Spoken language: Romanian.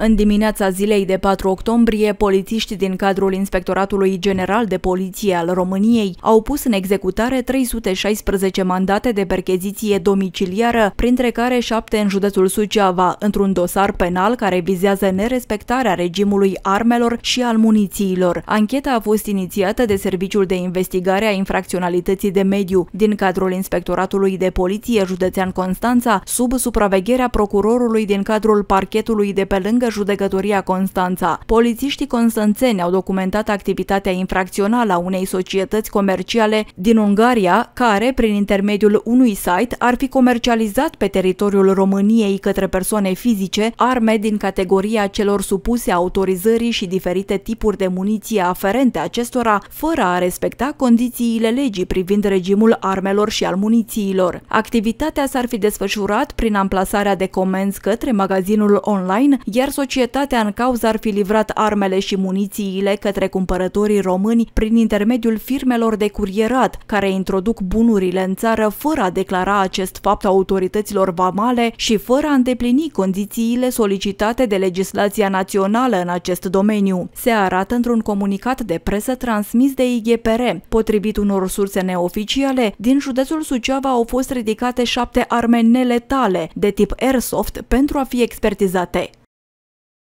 În dimineața zilei de 4 octombrie, polițiști din cadrul Inspectoratului General de Poliție al României au pus în executare 316 mandate de percheziție domiciliară, printre care șapte în județul Suceava, într-un dosar penal care vizează nerespectarea regimului armelor și al munițiilor. Ancheta a fost inițiată de Serviciul de Investigare a Infracționalității de Mediu din cadrul Inspectoratului de Poliție Județean Constanța, sub supravegherea procurorului din cadrul parchetului de pe lângă judecătoria Constanța. Polițiștii constanțeni au documentat activitatea infracțională a unei societăți comerciale din Ungaria, care, prin intermediul unui site, ar fi comercializat pe teritoriul României către persoane fizice arme din categoria celor supuse autorizării și diferite tipuri de muniție aferente acestora, fără a respecta condițiile legii privind regimul armelor și al munițiilor. Activitatea s-ar fi desfășurat prin amplasarea de comenzi către magazinul online, iar societatea în cauză ar fi livrat armele și munițiile către cumpărătorii români prin intermediul firmelor de curierat, care introduc bunurile în țară fără a declara acest fapt autorităților vamale și fără a îndeplini condițiile solicitate de legislația națională în acest domeniu. Se arată într-un comunicat de presă transmis de IGPR. Potrivit unor surse neoficiale, din județul Suceava au fost ridicate șapte arme neletale de tip airsoft pentru a fi expertizate.